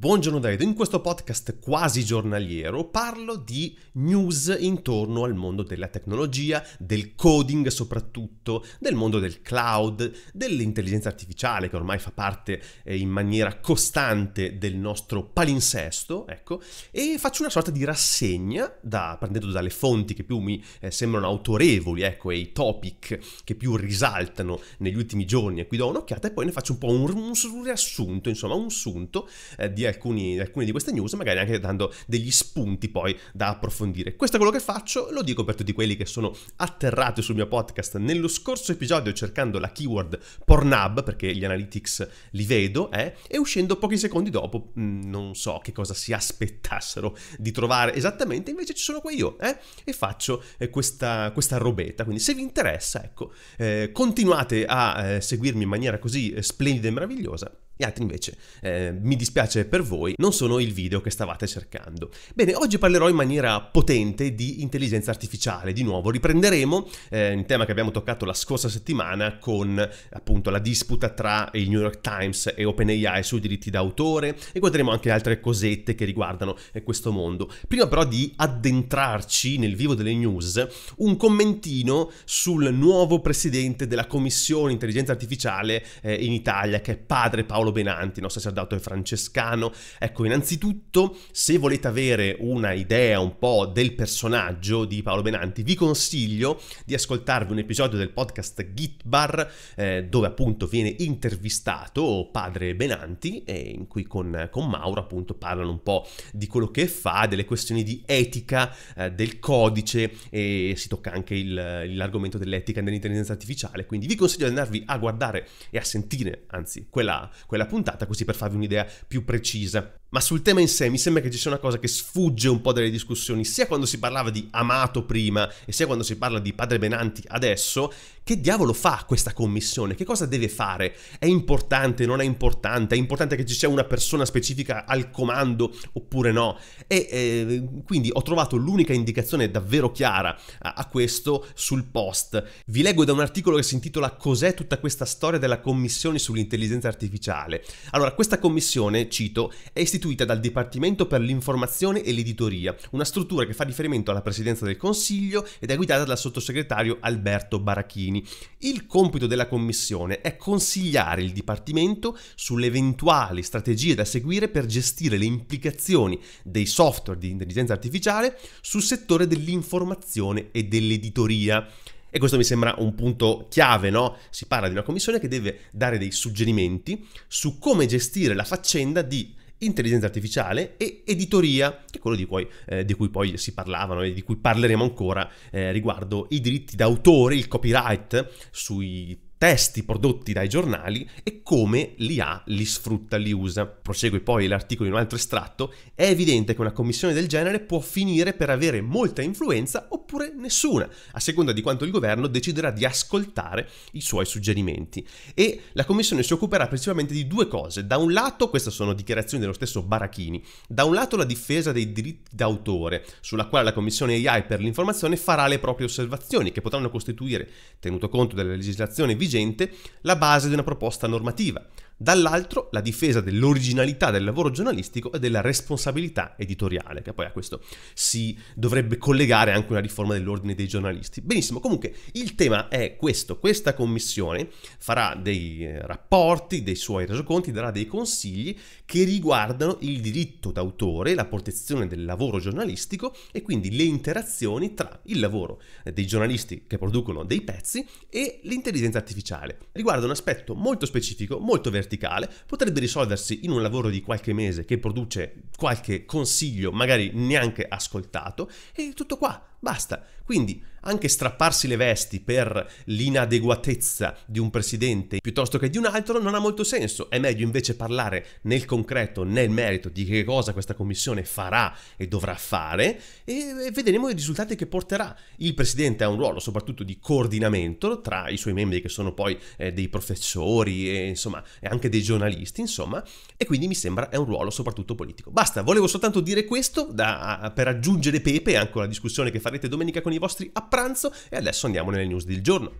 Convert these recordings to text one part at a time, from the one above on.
Buongiorno Davide, in questo podcast quasi giornaliero parlo di news intorno al mondo della tecnologia, del coding soprattutto, del mondo del cloud, dell'intelligenza artificiale che ormai fa parte eh, in maniera costante del nostro palinsesto, ecco, e faccio una sorta di rassegna da, prendendo dalle fonti che più mi eh, sembrano autorevoli, ecco, e i topic che più risaltano negli ultimi giorni, e qui do un'occhiata e poi ne faccio un po' un, un, un riassunto, insomma, un sunto eh, di alcuni, alcune di queste news, magari anche dando degli spunti poi da approfondire. Questo è quello che faccio, lo dico per tutti quelli che sono atterrati sul mio podcast. Nello scorso episodio cercando la keyword Pornhub, perché gli analytics li vedo, eh, e uscendo pochi secondi dopo, mm, non so che cosa si aspettassero di trovare esattamente, invece ci sono qua io, eh, e faccio eh, questa, questa robetta. Quindi se vi interessa, ecco, eh, continuate a eh, seguirmi in maniera così eh, splendida e meravigliosa gli altri invece, eh, mi dispiace per voi, non sono il video che stavate cercando. Bene, oggi parlerò in maniera potente di intelligenza artificiale, di nuovo riprenderemo eh, un tema che abbiamo toccato la scorsa settimana con appunto la disputa tra il New York Times e OpenAI sui diritti d'autore e guarderemo anche altre cosette che riguardano eh, questo mondo. Prima però di addentrarci nel vivo delle news, un commentino sul nuovo presidente della Commissione Intelligenza Artificiale eh, in Italia che è padre Paolo Paolo Benanti, nostro sacerdote francescano. Ecco, innanzitutto, se volete avere una idea un po' del personaggio di Paolo Benanti, vi consiglio di ascoltarvi un episodio del podcast Gitbar, eh, dove appunto viene intervistato padre Benanti, e in cui con, con, Mauro appunto parlano un po' di quello che fa, delle questioni di etica, eh, del codice e si tocca anche il, l'argomento dell'etica dell'intelligenza artificiale. Quindi vi consiglio di andarvi a guardare e a sentire, anzi, quella, quella quella puntata, così per farvi un'idea più precisa. Ma sul tema in sé mi sembra che ci sia una cosa che sfugge un po' dalle discussioni, sia quando si parlava di Amato prima e sia quando si parla di Padre Benanti adesso. Che diavolo fa questa commissione? Che cosa deve fare? È importante, non è importante? È importante che ci sia una persona specifica al comando oppure no? E eh, quindi ho trovato l'unica indicazione davvero chiara a, a questo sul post. Vi leggo da un articolo che si intitola Cos'è tutta questa storia della commissione sull'intelligenza artificiale? Allora, questa commissione, cito, è istituita istituita dal Dipartimento per l'informazione e l'editoria, una struttura che fa riferimento alla Presidenza del Consiglio ed è guidata dal sottosegretario Alberto Barachini. Il compito della Commissione è consigliare il Dipartimento sulle eventuali strategie da seguire per gestire le implicazioni dei software di intelligenza artificiale sul settore dell'informazione e dell'editoria. E questo mi sembra un punto chiave, no? Si parla di una commissione che deve dare dei suggerimenti su come gestire la faccenda di intelligenza artificiale e editoria, che è quello di cui, eh, di cui poi si parlavano e di cui parleremo ancora eh, riguardo i diritti d'autore, il copyright sui testi prodotti dai giornali e come li ha, li sfrutta, li usa. Prosegue poi l'articolo in un altro estratto, è evidente che una commissione del genere può finire per avere molta influenza oppure nessuna, a seconda di quanto il governo deciderà di ascoltare i suoi suggerimenti. E la commissione si occuperà principalmente di due cose. Da un lato, queste sono dichiarazioni dello stesso Barachini, da un lato la difesa dei diritti d'autore, sulla quale la commissione AI per l'informazione farà le proprie osservazioni, che potranno costituire, tenuto conto della legislazione vigente, intelligente la base di una proposta normativa dall'altro la difesa dell'originalità del lavoro giornalistico e della responsabilità editoriale, che poi a questo si dovrebbe collegare anche una riforma dell'ordine dei giornalisti. Benissimo, comunque il tema è questo, questa commissione farà dei eh, rapporti, dei suoi resoconti, darà dei consigli che riguardano il diritto d'autore, la protezione del lavoro giornalistico e quindi le interazioni tra il lavoro dei giornalisti che producono dei pezzi e l'intelligenza artificiale. Riguarda un aspetto molto specifico, molto verticale, verticale potrebbe risolversi in un lavoro di qualche mese che produce qualche consiglio, magari neanche ascoltato, e tutto qua, basta. Quindi anche strapparsi le vesti per l'inadeguatezza di un presidente piuttosto che di un altro non ha molto senso, è meglio invece parlare nel concreto, nel merito di che cosa questa commissione farà e dovrà fare e vedremo i risultati che porterà. Il presidente ha un ruolo soprattutto di coordinamento tra i suoi membri che sono poi eh, dei professori e insomma anche dei giornalisti, insomma, e quindi mi sembra è un ruolo soprattutto politico. Basta, volevo soltanto dire questo da, per aggiungere Pepe anche alla discussione che farete domenica con i vostri approcci pranzo e adesso andiamo nelle news del giorno.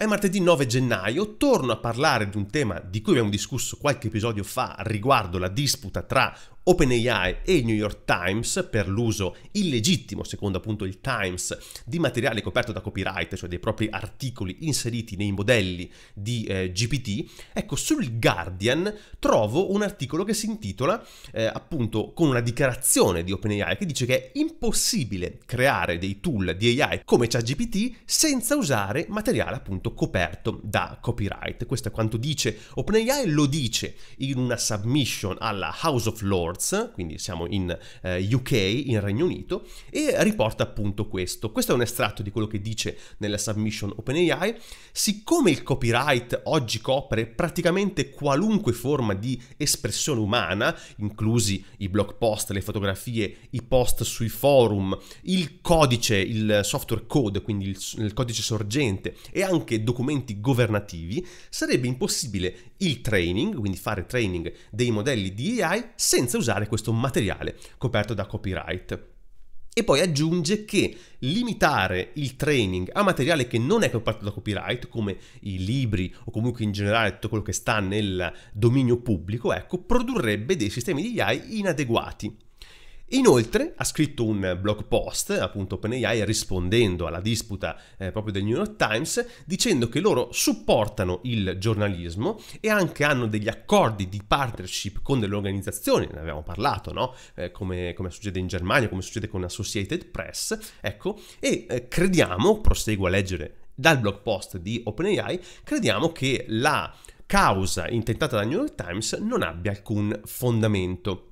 È martedì 9 gennaio, torno a parlare di un tema di cui abbiamo discusso qualche episodio fa riguardo la disputa tra OpenAI e il New York Times per l'uso illegittimo, secondo appunto il Times, di materiale coperto da copyright, cioè dei propri articoli inseriti nei modelli di eh, GPT, ecco sul Guardian trovo un articolo che si intitola eh, appunto con una dichiarazione di OpenAI che dice che è impossibile creare dei tool di AI come ChatGPT senza usare materiale appunto coperto da copyright. Questo è quanto dice OpenAI, lo dice in una submission alla House of Lords Awards, quindi siamo in eh, UK, in Regno Unito, e riporta appunto questo. Questo è un estratto di quello che dice nella submission OpenAI. Siccome il copyright oggi copre praticamente qualunque forma di espressione umana, inclusi i blog post, le fotografie, i post sui forum, il codice, il software code, quindi il, il codice sorgente e anche documenti governativi, sarebbe impossibile il training, quindi fare training dei modelli di AI senza usare usare questo materiale coperto da copyright. E poi aggiunge che limitare il training a materiale che non è coperto da copyright, come i libri o comunque in generale tutto quello che sta nel dominio pubblico, ecco, produrrebbe dei sistemi di AI inadeguati Inoltre ha scritto un blog post, appunto OpenAI, rispondendo alla disputa eh, proprio del New York Times, dicendo che loro supportano il giornalismo e anche hanno degli accordi di partnership con delle organizzazioni, ne abbiamo parlato, no? eh, come, come, succede in Germania, come succede con Associated Press, ecco, e eh, crediamo, proseguo a leggere dal blog post di OpenAI, crediamo che la causa intentata dal New York Times non abbia alcun fondamento.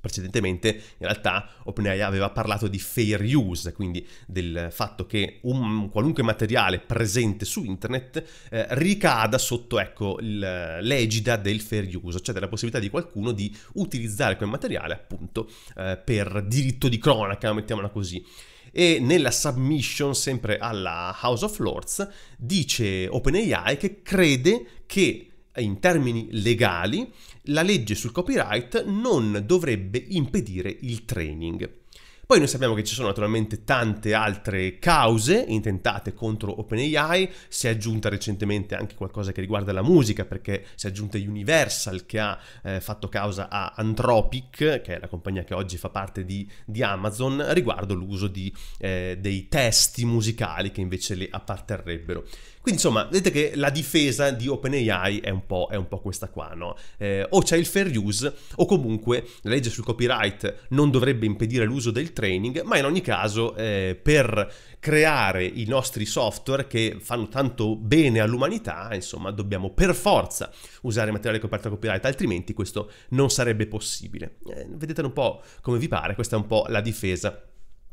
Precedentemente in realtà OpenAI aveva parlato di fair use, quindi del fatto che un qualunque materiale presente su internet eh, ricada sotto ecco, l'egida del fair use, cioè della possibilità di qualcuno di utilizzare quel materiale appunto eh, per diritto di cronaca, mettiamola così e nella submission sempre alla House of Lords dice OpenAI che crede che in termini legali la legge sul copyright non dovrebbe impedire il training. Poi noi sappiamo che ci sono naturalmente tante altre cause intentate contro OpenAI, si è aggiunta recentemente anche qualcosa che riguarda la musica, perché si è aggiunta Universal che ha eh, fatto causa a Anthropic, che è la compagnia che oggi fa parte di, di Amazon, riguardo l'uso di, eh, dei testi musicali che invece le apparterrebbero. Quindi insomma, vedete che la difesa di OpenAI è un po', è un po questa qua, no? Eh, o c'è il fair use, o comunque la legge sul copyright non dovrebbe impedire l'uso del training, ma in ogni caso eh, per creare i nostri software che fanno tanto bene all'umanità, insomma, dobbiamo per forza usare materiale coperto da copyright, altrimenti questo non sarebbe possibile. Eh, vedete un po' come vi pare, questa è un po' la difesa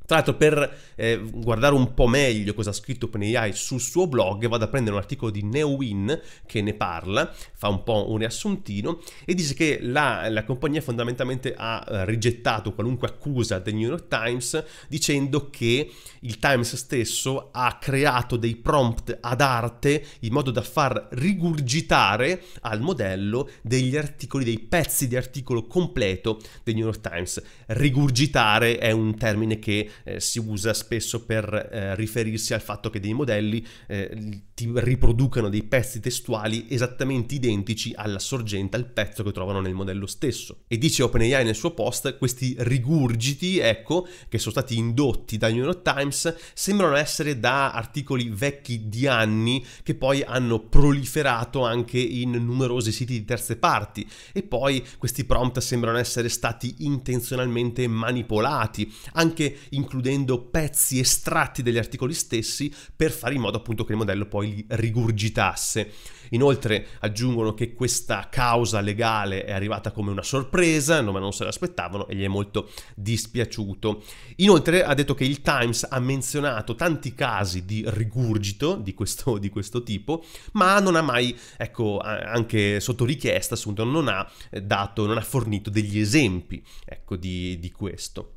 tra l'altro per eh, guardare un po' meglio cosa ha scritto OpenAI sul suo blog vado a prendere un articolo di Neowin che ne parla, fa un po' un riassuntino e dice che la, la compagnia fondamentalmente ha eh, rigettato qualunque accusa del New York Times dicendo che il Times stesso ha creato dei prompt ad arte in modo da far rigurgitare al modello degli articoli, dei pezzi di articolo completo del New York Times. Rigurgitare è un termine che eh, si usa spesso per eh, riferirsi al fatto che dei modelli eh, ti riproducano dei pezzi testuali esattamente identici alla sorgente, al pezzo che trovano nel modello stesso. E dice OpenAI nel suo post, questi rigurgiti, ecco, che sono stati indotti dal New York Times, sembrano essere da articoli vecchi di anni che poi hanno proliferato anche in numerosi siti di terze parti. E poi questi prompt sembrano essere stati intenzionalmente manipolati, anche in includendo pezzi estratti degli articoli stessi per fare in modo appunto che il modello poi li rigurgitasse. Inoltre aggiungono che questa causa legale è arrivata come una sorpresa, ma non se l'aspettavano e gli è molto dispiaciuto. Inoltre ha detto che il Times ha menzionato tanti casi di rigurgito di questo, di questo tipo, ma non ha mai, ecco, anche sotto richiesta, assunto, non ha eh, dato, non ha fornito degli esempi ecco, di, di questo.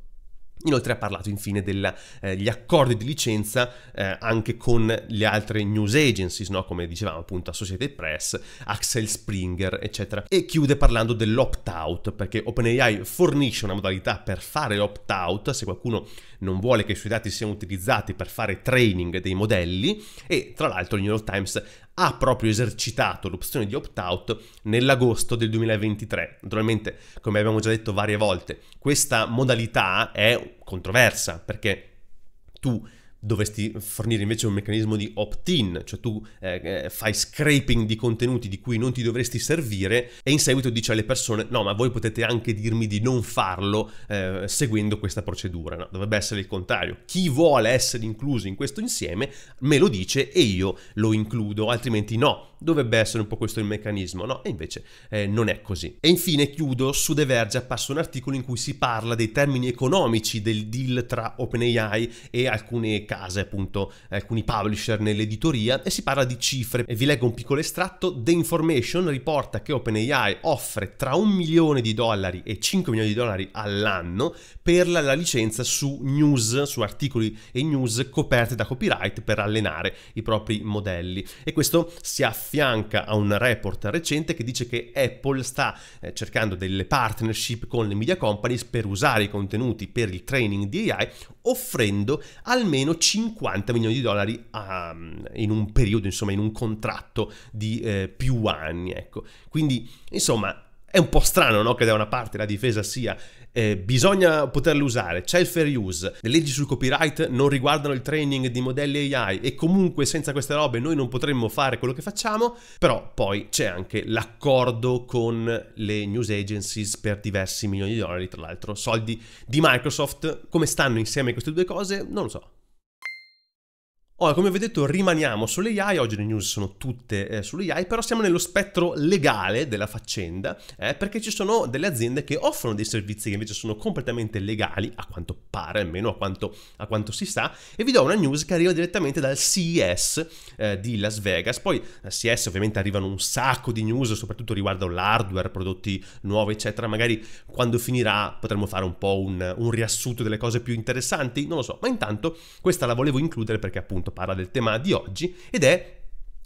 Inoltre ha parlato infine degli eh, accordi di licenza eh, anche con le altre news agencies, no? come dicevamo appunto Associated Press, Axel Springer, eccetera. E chiude parlando dell'opt-out, perché OpenAI fornisce una modalità per fare opt-out se qualcuno non vuole che i suoi dati siano utilizzati per fare training dei modelli e tra l'altro il New York Times ha proprio esercitato l'opzione di opt-out nell'agosto del 2023. Naturalmente, come abbiamo già detto varie volte, questa modalità è controversa perché tu dovresti fornire invece un meccanismo di opt-in, cioè tu eh, eh, fai scraping di contenuti di cui non ti dovresti servire e in seguito dici alle persone no ma voi potete anche dirmi di non farlo eh, seguendo questa procedura, no? dovrebbe essere il contrario, chi vuole essere incluso in questo insieme me lo dice e io lo includo, altrimenti no, dovrebbe essere un po' questo il meccanismo, no? E invece eh, non è così. E infine chiudo, su The Verge appasso un articolo in cui si parla dei termini economici del deal tra OpenAI e alcune case, appunto, alcuni publisher nell'editoria e si parla di cifre. E vi leggo un piccolo estratto, The Information riporta che OpenAI offre tra un milione di dollari e 5 milioni di dollari all'anno per la, la licenza su news, su articoli e news coperte da copyright per allenare i propri modelli. E questo si afferma affianca a un report recente che dice che Apple sta eh, cercando delle partnership con le media companies per usare i contenuti per il training di AI, offrendo almeno 50 milioni di dollari a, mm, in un periodo, insomma, in un contratto di eh, più anni. Ecco. Quindi, insomma, è un po' strano no? che da una parte la difesa sia eh, bisogna poterla usare, c'è il fair use, le leggi sul copyright non riguardano il training di modelli AI e comunque senza queste robe noi non potremmo fare quello che facciamo, però poi c'è anche l'accordo con le news agencies per diversi milioni di dollari, tra l'altro soldi di Microsoft, come stanno insieme queste due cose non lo so. Ora, come vi ho detto, rimaniamo sulle AI, oggi le news sono tutte eh, sulle AI, però siamo nello spettro legale della faccenda, eh, perché ci sono delle aziende che offrono dei servizi che invece sono completamente legali, a quanto pare, almeno a quanto, a quanto si sa, e vi do una news che arriva direttamente dal CES eh, di Las Vegas, poi al eh, CES ovviamente arrivano un sacco di news, soprattutto riguardo l'hardware, prodotti nuovi, eccetera, magari quando finirà potremo fare un po' un, un riassunto delle cose più interessanti, non lo so, ma intanto questa la volevo includere perché appunto appunto parla del tema di oggi ed è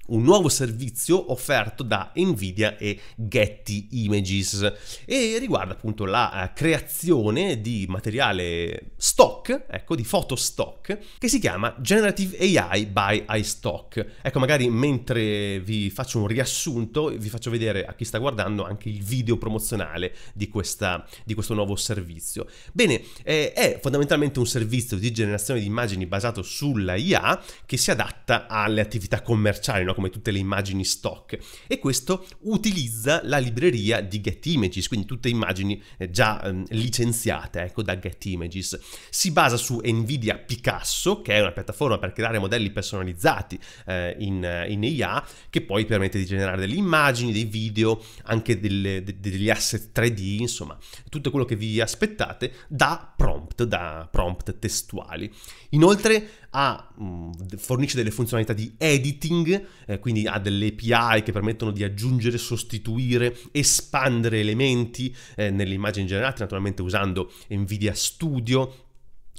un nuovo servizio offerto da Nvidia e Getty Images e riguarda appunto la eh, creazione di materiale stock, ecco di foto stock, che si chiama Generative AI by iStock. Ecco, magari mentre vi faccio un riassunto, vi faccio vedere a chi sta guardando anche il video promozionale di, questa, di questo nuovo servizio. Bene, eh, è fondamentalmente un servizio di generazione di immagini basato sulla IA che si adatta alle attività commerciali. No? italiano come tutte le immagini stock e questo utilizza la libreria di GetImages, quindi tutte immagini eh, già um, licenziate ecco, da GetImages. Si basa su Nvidia Picasso, che è una piattaforma per creare modelli personalizzati eh, in, eh, in IA, che poi permette di generare delle immagini, dei video, anche delle, de, degli asset 3D, insomma, tutto quello che vi aspettate da prompt, da prompt testuali. Inoltre ha, mm, fornisce delle funzionalità di editing, eh, quindi ha delle API che permettono di aggiungere, sostituire, espandere elementi eh, nelle immagini generate, naturalmente usando Nvidia Studio.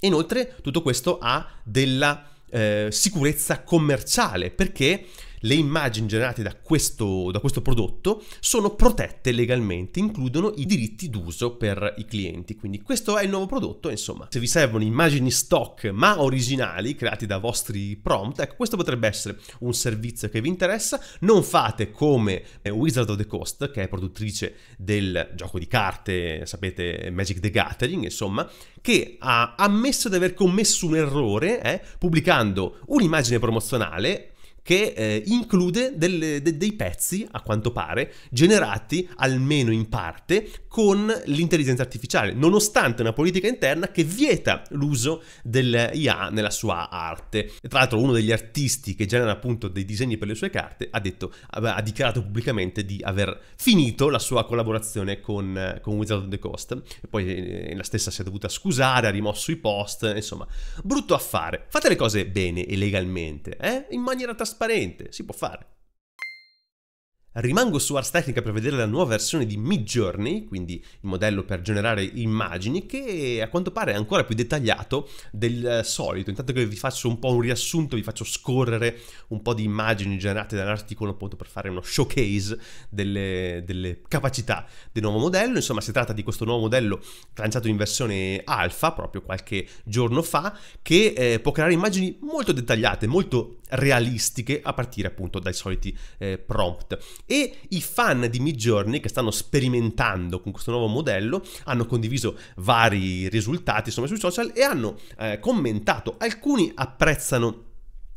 Inoltre tutto questo ha della eh, sicurezza commerciale perché le immagini generate da questo, da questo prodotto sono protette legalmente, includono i diritti d'uso per i clienti. Quindi questo è il nuovo prodotto, insomma, se vi servono immagini stock ma originali creati da vostri prompt, ecco, questo potrebbe essere un servizio che vi interessa. Non fate come eh, Wizard of the Coast, che è produttrice del gioco di carte, sapete, Magic the Gathering, insomma, che ha ammesso di aver commesso un errore eh, pubblicando un'immagine promozionale che eh, include delle, de, dei pezzi, a quanto pare, generati almeno in parte con l'intelligenza artificiale, nonostante una politica interna che vieta l'uso dell'IA nella sua arte. E tra l'altro uno degli artisti che genera appunto dei disegni per le sue carte ha, detto, ha dichiarato pubblicamente di aver finito la sua collaborazione con, con Wizard of the Coast, e poi eh, la stessa si è dovuta scusare, ha rimosso i post, insomma, brutto affare. Fate le cose bene e legalmente, eh? in maniera trasparente, si può fare. Rimango su Ars Technica per vedere la nuova versione di Midjourney, quindi il modello per generare immagini, che a quanto pare è ancora più dettagliato del eh, solito. Intanto che vi faccio un po' un riassunto, vi faccio scorrere un po' di immagini generate dall'articolo appunto per fare uno showcase delle, delle capacità del nuovo modello. Insomma, si tratta di questo nuovo modello lanciato in versione alfa proprio qualche giorno fa, che eh, può creare immagini molto dettagliate, molto realistiche a partire appunto dai soliti eh, prompt. E i fan di Midjourney che stanno sperimentando con questo nuovo modello hanno condiviso vari risultati insomma sui social e hanno eh, commentato, alcuni apprezzano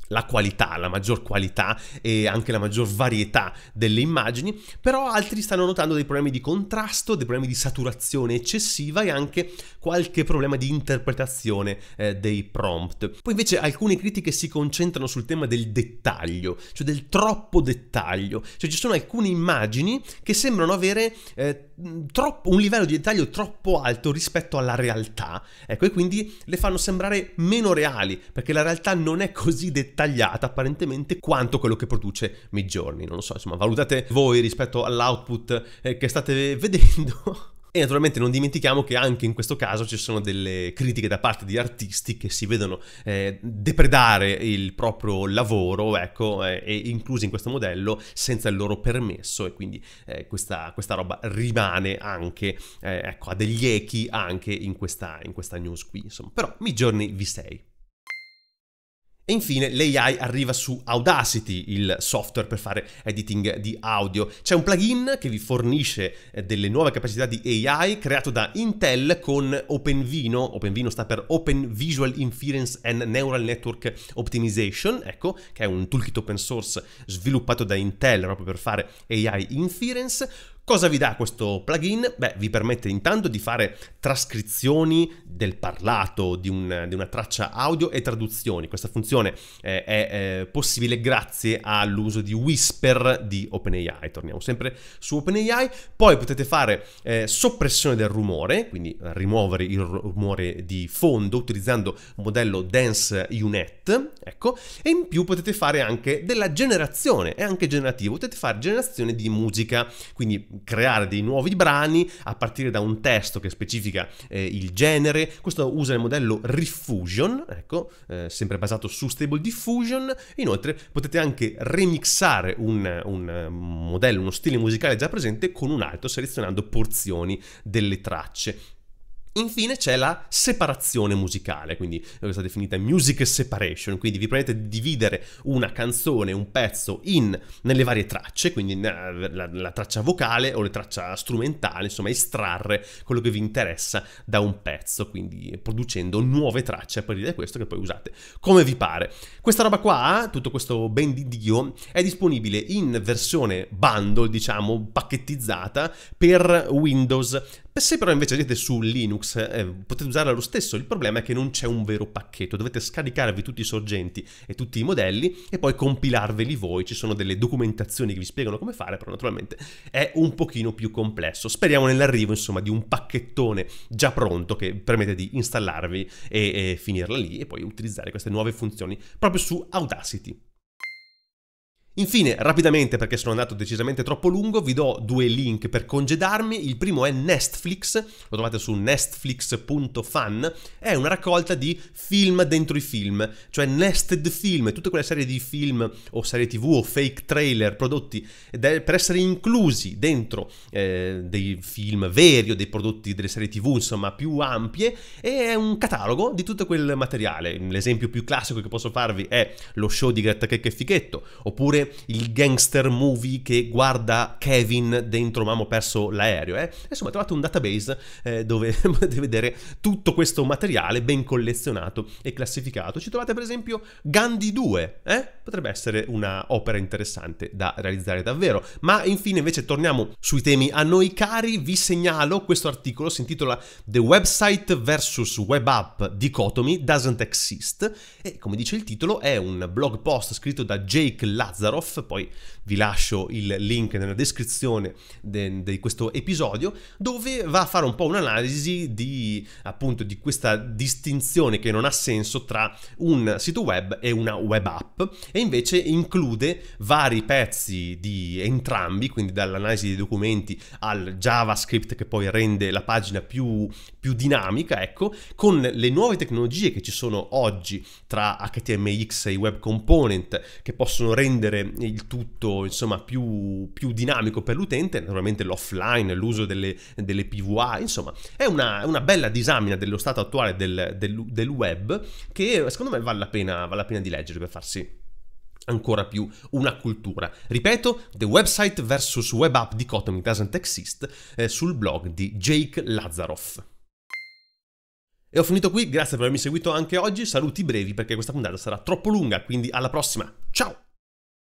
la qualità, la maggior qualità e anche la maggior varietà delle immagini, però altri stanno notando dei problemi di contrasto, dei problemi di saturazione eccessiva e anche qualche problema di interpretazione eh, dei prompt. Poi invece alcune critiche si concentrano sul tema del dettaglio, cioè del troppo dettaglio, cioè ci sono alcune immagini che sembrano avere eh, troppo, un livello di dettaglio troppo alto rispetto alla realtà. Ecco, e quindi le fanno sembrare meno reali, perché la realtà non è così dettagliata apparentemente quanto quello che produce Midjourney. Non lo so, insomma, valutate voi rispetto all'output eh, che state vedendo. E naturalmente non dimentichiamo che anche in questo caso ci sono delle critiche da parte di artisti che si vedono eh, depredare il proprio lavoro, ecco, eh, e inclusi in questo modello senza il loro permesso e quindi eh, questa, questa, roba rimane anche, eh, ecco, ha degli echi anche in questa, in questa news qui, insomma. Però, mi giorni vi sei. E infine l'AI arriva su Audacity, il software per fare editing di audio. C'è un plugin che vi fornisce eh, delle nuove capacità di AI creato da Intel con OpenVino, OpenVino sta per Open Visual Inference and Neural Network Optimization, ecco, che è un toolkit open source sviluppato da Intel proprio per fare AI inference Cosa vi dà questo plugin? Beh, vi permette intanto di fare trascrizioni del parlato di, un, di una traccia audio e traduzioni. Questa funzione eh, è eh, possibile grazie all'uso di Whisper di OpenAI. Torniamo sempre su OpenAI. Poi potete fare eh, soppressione del rumore, quindi rimuovere il rumore di fondo utilizzando modello Dance Unit, ecco, e in più potete fare anche della generazione, è anche generativo, potete fare generazione di musica, quindi creare dei nuovi brani a partire da un testo che specifica eh, il genere. Questo usa il modello Refusion, ecco, eh, sempre basato su Stable Diffusion. Inoltre potete anche remixare un, un eh, modello, uno stile musicale già presente con un altro, selezionando porzioni delle tracce. Infine c'è la separazione musicale, quindi è eh, stata definita music separation, quindi vi permette di dividere una canzone, un pezzo in, nelle varie tracce, quindi la, eh, la, la traccia vocale o la traccia strumentale, insomma estrarre quello che vi interessa da un pezzo, quindi producendo nuove tracce a partire da questo che poi usate come vi pare. Questa roba qua, tutto questo ben di Dio, è disponibile in versione bundle, diciamo, pacchettizzata per Windows eh Se però invece siete su Linux eh, potete usarla lo stesso, il problema è che non c'è un vero pacchetto, dovete scaricarvi tutti i sorgenti e tutti i modelli e poi compilarveli voi, ci sono delle documentazioni che vi spiegano come fare, però naturalmente è un pochino più complesso. Speriamo nell'arrivo insomma di un pacchettone già pronto che permette di installarvi e, e finirla lì e poi utilizzare queste nuove funzioni proprio su Audacity. Infine, rapidamente perché sono andato decisamente troppo lungo, vi do due link per congedarmi. Il primo è Netflix, lo trovate su netflix.fan, è una raccolta di film dentro i film, cioè nested film, tutte quelle serie di film o serie tv o fake trailer prodotti per essere inclusi dentro eh, dei film veri o dei prodotti delle serie tv, insomma, più ampie e è un catalogo di tutto quel materiale. L'esempio più classico che posso farvi è lo show di Grattacchecca e Fichetto, oppure il gangster movie che guarda Kevin dentro ma Mamo perso l'aereo. Eh? Insomma, trovate un database eh, dove potete vedere tutto questo materiale ben collezionato e classificato. Ci trovate per esempio Gandhi 2, eh? potrebbe essere un'opera interessante da realizzare davvero. Ma infine invece torniamo sui temi a noi cari, vi segnalo questo articolo, si intitola The Website vs Web App Dichotomy Doesn't Exist e come dice il titolo è un blog post scritto da Jake Lazzaro Arof, poi vi lascio il link nella descrizione de, di questo episodio, dove va a fare un po' un'analisi di, appunto, di questa distinzione che non ha senso tra un sito web e una web app, e invece include vari pezzi di entrambi, quindi dall'analisi dei documenti al JavaScript che poi rende la pagina più, più dinamica, ecco, con le nuove tecnologie che ci sono oggi tra HTMX e i web component che possono rendere il tutto insomma più, più dinamico per l'utente, naturalmente l'offline, l'uso delle, delle, PVA, insomma è una, una, bella disamina dello stato attuale del, del, del web che secondo me vale la pena, vale la pena di leggere per farsi ancora più una cultura. Ripeto, The Website vs Web App Dichotomy Doesn't Exist eh, sul blog di Jake Lazaroff. E ho finito qui, grazie per avermi seguito anche oggi, saluti brevi perché questa puntata sarà troppo lunga, quindi alla prossima, ciao!